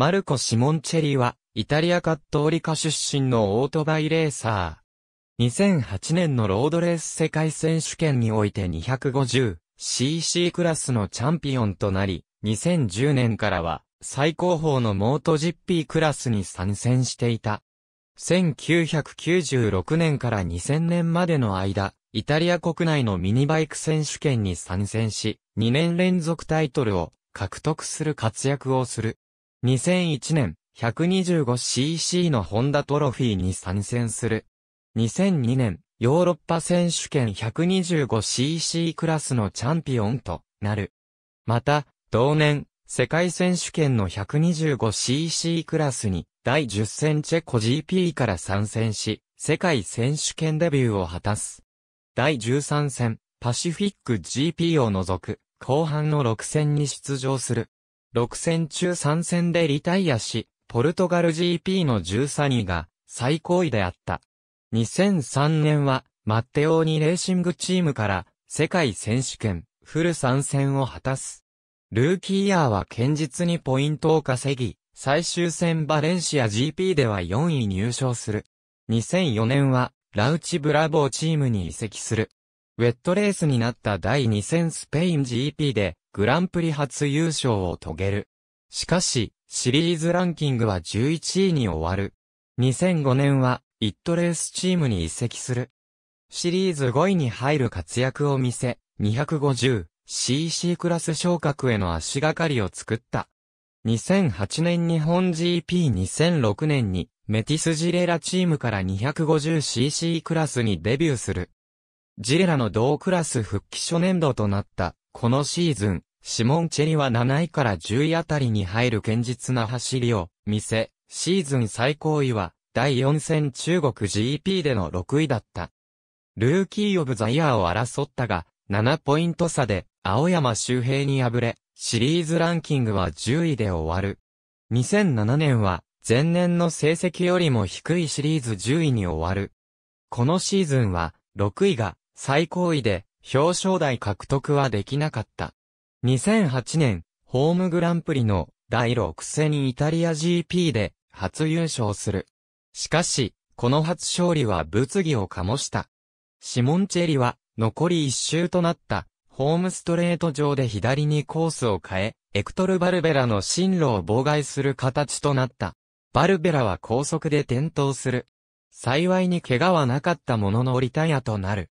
マルコ・シモンチェリは、イタリアカットオリカ出身のオートバイレーサー。2008年のロードレース世界選手権において 250cc クラスのチャンピオンとなり、2010年からは最高峰のモート GP クラスに参戦していた。1996年から2000年までの間、イタリア国内のミニバイク選手権に参戦し、2年連続タイトルを獲得する活躍をする。2001年 125cc のホンダトロフィーに参戦する。2002年、ヨーロッパ選手権 125cc クラスのチャンピオンとなる。また、同年、世界選手権の 125cc クラスに第10戦チェコ GP から参戦し、世界選手権デビューを果たす。第13戦、パシフィック GP を除く、後半の6戦に出場する。6戦中3戦でリタイアし、ポルトガル GP の13位が最高位であった。2003年は、マッテオーニレーシングチームから世界選手権フル参戦を果たす。ルーキーイヤーは堅実にポイントを稼ぎ、最終戦バレンシア GP では4位入賞する。2004年は、ラウチブラボーチームに移籍する。ウェットレースになった第2戦スペイン GP で、グランプリ初優勝を遂げる。しかし、シリーズランキングは11位に終わる。2005年は、イットレースチームに移籍する。シリーズ5位に入る活躍を見せ、250cc クラス昇格への足がかりを作った。2008年日本 GP2006 年にメティス・ジレラチームから 250cc クラスにデビューする。ジレラの同クラス復帰初年度となったこのシーズン、シモンチェリは7位から10位あたりに入る堅実な走りを見せ、シーズン最高位は第4戦中国 GP での6位だった。ルーキーオブザイヤーを争ったが、7ポイント差で青山周平に敗れ、シリーズランキングは10位で終わる。2007年は前年の成績よりも低いシリーズ10位に終わる。このシーズンは6位が最高位で表彰台獲得はできなかった。2008年、ホームグランプリの第6戦イタリア GP で初優勝する。しかし、この初勝利は物議を醸した。シモンチェリは残り1周となったホームストレート上で左にコースを変え、エクトル・バルベラの進路を妨害する形となった。バルベラは高速で転倒する。幸いに怪我はなかったもののリタイアとなる。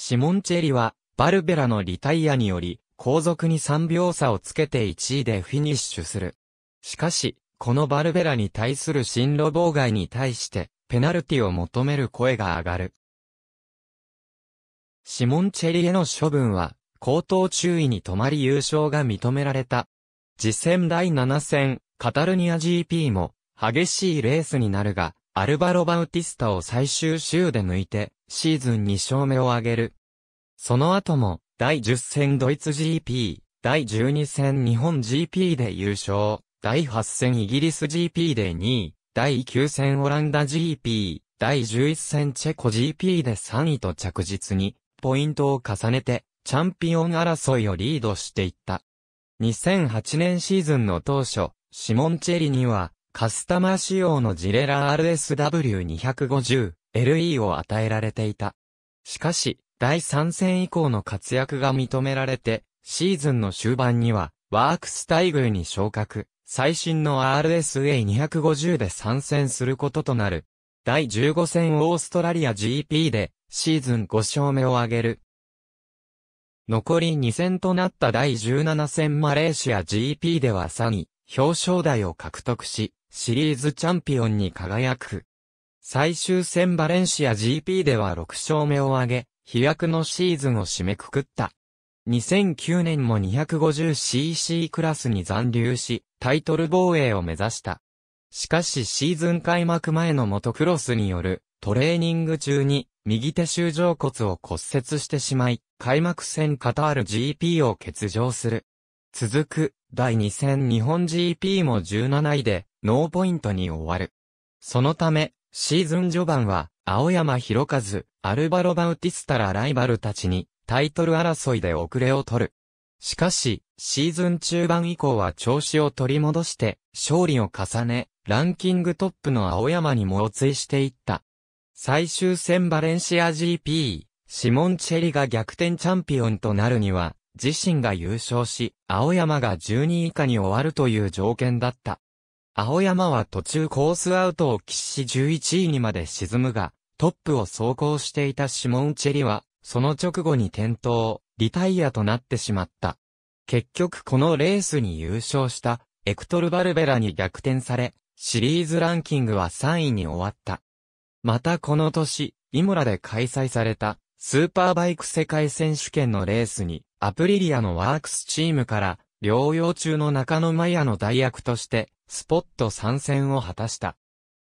シモンチェリは、バルベラのリタイアにより、後続に3秒差をつけて1位でフィニッシュする。しかし、このバルベラに対する進路妨害に対して、ペナルティを求める声が上がる。シモンチェリへの処分は、口頭注意に止まり優勝が認められた。次戦第7戦、カタルニア GP も、激しいレースになるが、アルバロ・バウティスタを最終週で抜いて、シーズン2勝目を挙げる。その後も、第10戦ドイツ GP、第12戦日本 GP で優勝、第8戦イギリス GP で2位、第9戦オランダ GP、第11戦チェコ GP で3位と着実に、ポイントを重ねて、チャンピオン争いをリードしていった。2008年シーズンの当初、シモンチェリには、カスタマー仕様のジレラ RSW250、LE を与えられていた。しかし、第3戦以降の活躍が認められて、シーズンの終盤には、ワークス待遇に昇格、最新の RSA250 で参戦することとなる。第15戦オーストラリア GP で、シーズン5勝目を挙げる。残り2戦となった第17戦マレーシア GP では3位、表彰台を獲得し、シリーズチャンピオンに輝く。最終戦バレンシア GP では6勝目を挙げ、飛躍のシーズンを締めくくった。2009年も 250cc クラスに残留し、タイトル防衛を目指した。しかしシーズン開幕前のモトクロスによるトレーニング中に右手周上骨を骨折してしまい、開幕戦カタール GP を欠場する。続く第2戦日本 GP も17位でノーポイントに終わる。そのためシーズン序盤は、青山博和、アルバロ・バウティスタらライバルたちに、タイトル争いで遅れを取る。しかし、シーズン中盤以降は調子を取り戻して、勝利を重ね、ランキングトップの青山に猛追していった。最終戦バレンシア GP、シモン・チェリが逆転チャンピオンとなるには、自身が優勝し、青山が12位以下に終わるという条件だった。青山は途中コースアウトを喫し11位にまで沈むが、トップを走行していたシモン・チェリは、その直後に転倒、リタイアとなってしまった。結局このレースに優勝した、エクトル・バルベラに逆転され、シリーズランキングは3位に終わった。またこの年、イモラで開催された、スーパーバイク世界選手権のレースに、アプリリアのワークスチームから、療養中の中野マヤの代役として、スポット参戦を果たした。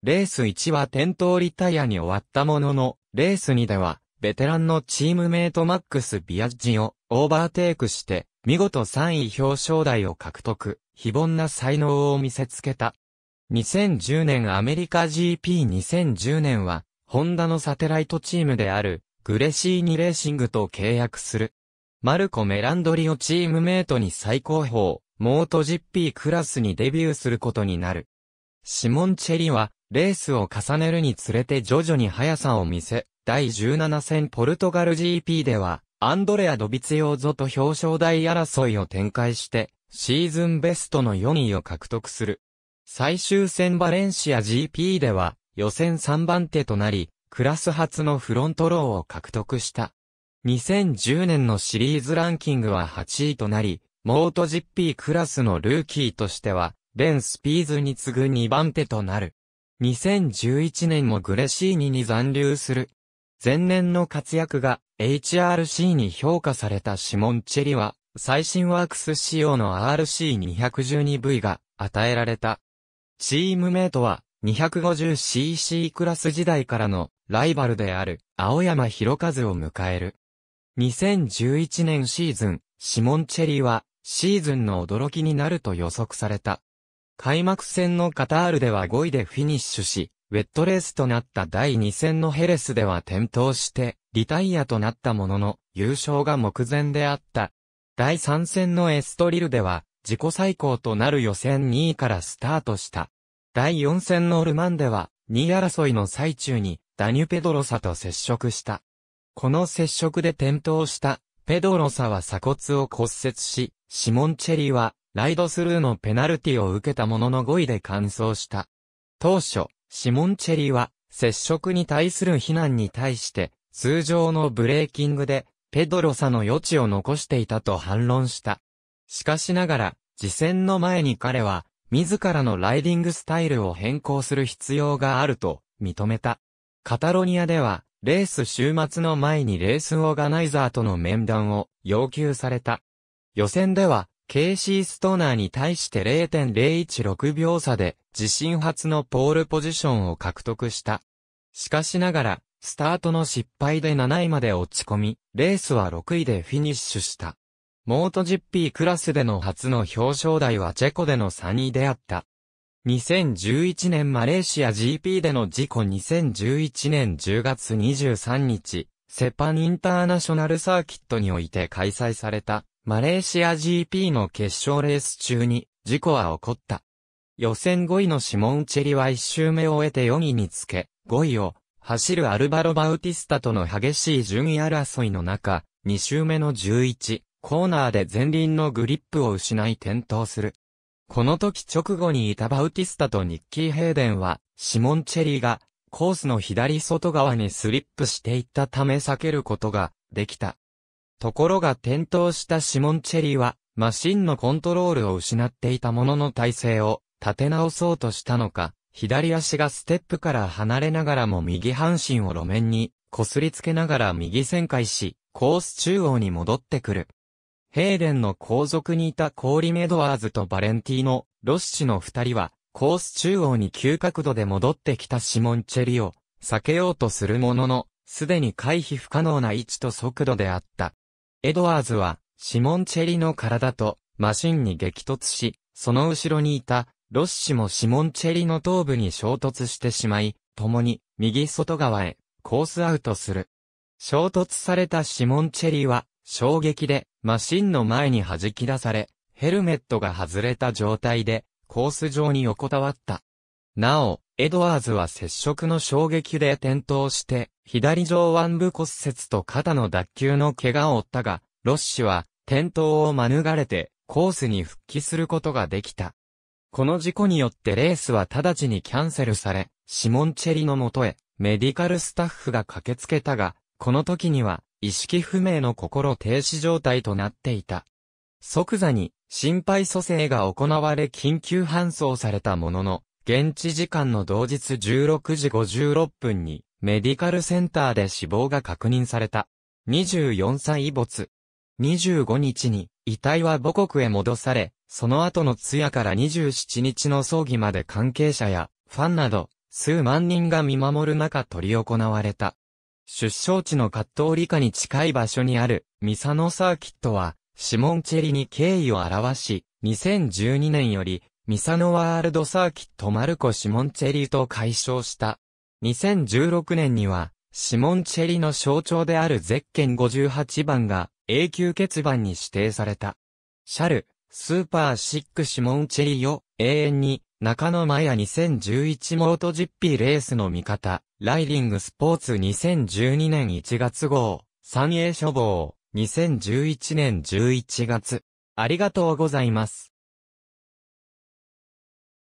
レース1は転倒リタイアに終わったものの、レース2では、ベテランのチームメイトマックス・ビアッジをオーバーテイクして、見事3位表彰台を獲得、非凡な才能を見せつけた。2010年アメリカ GP2010 年は、ホンダのサテライトチームである、グレシーニレーシングと契約する。マルコ・メランドリをチームメイトに最高峰、モート GP クラスにデビューすることになる。シモン・チェリは、レースを重ねるにつれて徐々に速さを見せ、第17戦ポルトガル GP では、アンドレア・ドビツヨーゾと表彰台争いを展開して、シーズンベストの4位を獲得する。最終戦バレンシア GP では、予選3番手となり、クラス初のフロントローを獲得した。2010年のシリーズランキングは8位となり、モート GP クラスのルーキーとしては、ベン・スピーズに次ぐ2番手となる。2011年もグレシーニに残留する。前年の活躍が HRC に評価されたシモンチェリは、最新ワークス仕様の RC212V が与えられた。チームメイトは 250cc クラス時代からのライバルである青山博和を迎える。2011年シーズン、シモンチェリはシーズンの驚きになると予測された。開幕戦のカタールでは5位でフィニッシュし、ウェットレースとなった第2戦のヘレスでは転倒して、リタイアとなったものの、優勝が目前であった。第3戦のエストリルでは、自己最高となる予選2位からスタートした。第4戦のルマンでは、2位争いの最中に、ダニュ・ペドロサと接触した。この接触で転倒した、ペドロサは鎖骨を骨折し、シモンチェリーは、ライドスルーのペナルティを受けたものの5位で完走した。当初、シモンチェリーは、接触に対する非難に対して、通常のブレーキングで、ペドロサの余地を残していたと反論した。しかしながら、次戦の前に彼は、自らのライディングスタイルを変更する必要があると認めた。カタロニアでは、レース週末の前にレースオーガナイザーとの面談を要求された。予選では、ケイシー・ストナーに対して0.016秒差で、自身初のポールポジションを獲得した。しかしながら、スタートの失敗で7位まで落ち込み、レースは6位でフィニッシュした。モート GP クラスでの初の表彰台はチェコでの3に出会った。2011年マレーシア GP での事故2011年10月23日、セパンインターナショナルサーキットにおいて開催されたマレーシア GP の決勝レース中に事故は起こった。予選5位のシモン・チェリは1周目を終えて4位につけ、5位を走るアルバロ・バウティスタとの激しい順位争いの中、2周目の11、コーナーで前輪のグリップを失い転倒する。この時直後にいたバウティスタとニッキー・ヘイデンは、シモン・チェリがコースの左外側にスリップしていったため避けることができた。ところが転倒したシモンチェリーは、マシンのコントロールを失っていたものの体勢を立て直そうとしたのか、左足がステップから離れながらも右半身を路面に擦りつけながら右旋回し、コース中央に戻ってくる。ヘーデンの後続にいたコーリ・メドワーズとバレンティーノ・ロッシの二人は、コース中央に急角度で戻ってきたシモンチェリーを避けようとするものの、すでに回避不可能な位置と速度であった。エドワーズは、シモン・チェリの体とマシンに激突し、その後ろにいたロッシもシモン・チェリの頭部に衝突してしまい、共に右外側へコースアウトする。衝突されたシモン・チェリは衝撃でマシンの前に弾き出され、ヘルメットが外れた状態でコース上に横たわった。なお、エドワーズは接触の衝撃で転倒して、左上腕部骨折と肩の脱臼の怪我を負ったが、ロッシは、転倒を免れて、コースに復帰することができた。この事故によってレースは直ちにキャンセルされ、シモンチェリのもとへ、メディカルスタッフが駆けつけたが、この時には、意識不明の心停止状態となっていた。即座に、心肺蘇生が行われ緊急搬送されたものの、現地時間の同日16時56分に、メディカルセンターで死亡が確認された。24歳遺没。25日に、遺体は母国へ戻され、その後の通夜から27日の葬儀まで関係者や、ファンなど、数万人が見守る中取り行われた。出生地のカットーリカに近い場所にある、ミサノサーキットは、シモンチェリに敬意を表し、2012年より、ミサノワールドサーキットマルコ・シモンチェリと解消した。2016年には、シモンチェリの象徴であるゼッケン58番が永久欠番に指定された。シャル、スーパーシックシモンチェリを永遠に、中野マヤ2011モートジッピーレースの味方、ライディングスポーツ2012年1月号、三栄書房、2011年11月。ありがとうございます。